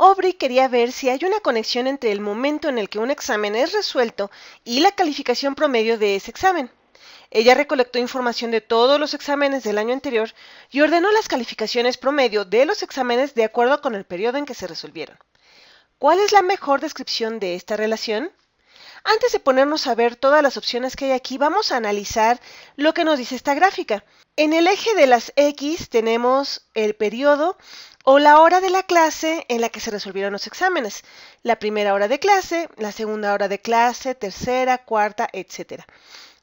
Aubrey quería ver si hay una conexión entre el momento en el que un examen es resuelto y la calificación promedio de ese examen. Ella recolectó información de todos los exámenes del año anterior y ordenó las calificaciones promedio de los exámenes de acuerdo con el periodo en que se resolvieron. ¿Cuál es la mejor descripción de esta relación? Antes de ponernos a ver todas las opciones que hay aquí, vamos a analizar lo que nos dice esta gráfica. En el eje de las X tenemos el periodo o la hora de la clase en la que se resolvieron los exámenes. La primera hora de clase, la segunda hora de clase, tercera, cuarta, etcétera.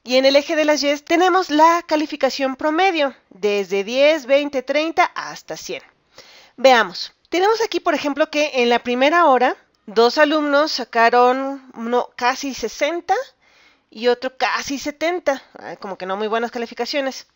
Y en el eje de las Y tenemos la calificación promedio, desde 10, 20, 30 hasta 100. Veamos, tenemos aquí por ejemplo que en la primera hora, dos alumnos sacaron casi 60 y otro casi 70, como que no muy buenas calificaciones.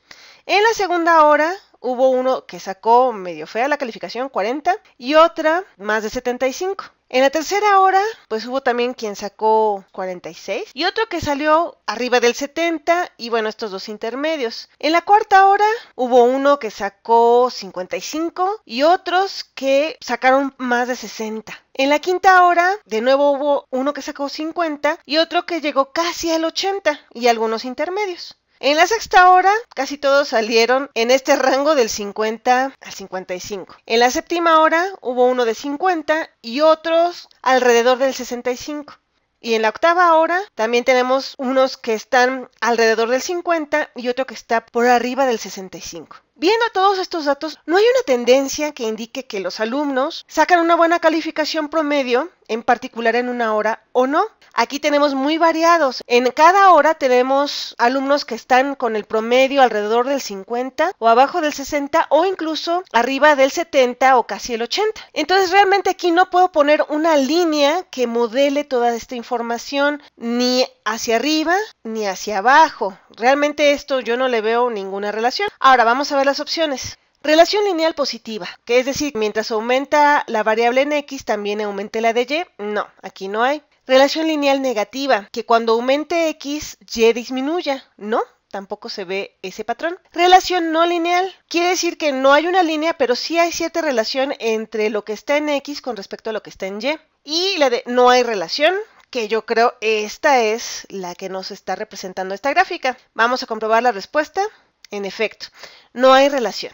En la segunda hora Hubo uno que sacó medio fea la calificación, 40, y otra más de 75. En la tercera hora, pues hubo también quien sacó 46 y otro que salió arriba del 70 y bueno, estos dos intermedios. En la cuarta hora hubo uno que sacó 55 y otros que sacaron más de 60. En la quinta hora, de nuevo hubo uno que sacó 50 y otro que llegó casi al 80 y algunos intermedios. En la sexta hora, casi todos salieron en este rango del 50 al 55. En la séptima hora hubo uno de 50 y otros alrededor del 65. Y en la octava hora también tenemos unos que están alrededor del 50 y otro que está por arriba del 65. Viendo todos estos datos, no hay una tendencia que indique que los alumnos sacan una buena calificación promedio, en particular en una hora o no. Aquí tenemos muy variados. En cada hora tenemos alumnos que están con el promedio alrededor del 50 o abajo del 60 o incluso arriba del 70 o casi el 80. Entonces realmente aquí no puedo poner una línea que modele toda esta información ni hacia arriba ni hacia abajo. Realmente esto yo no le veo ninguna relación. Ahora vamos a ver las opciones. Relación lineal positiva, que es decir, mientras aumenta la variable en x, también aumente la de y. No, aquí no hay. Relación lineal negativa, que cuando aumente x, y disminuya. No, tampoco se ve ese patrón. Relación no lineal, quiere decir que no hay una línea, pero sí hay cierta relación entre lo que está en x con respecto a lo que está en y. Y la de no hay relación, que yo creo esta es la que nos está representando esta gráfica. Vamos a comprobar la respuesta. En efecto, no hay relación.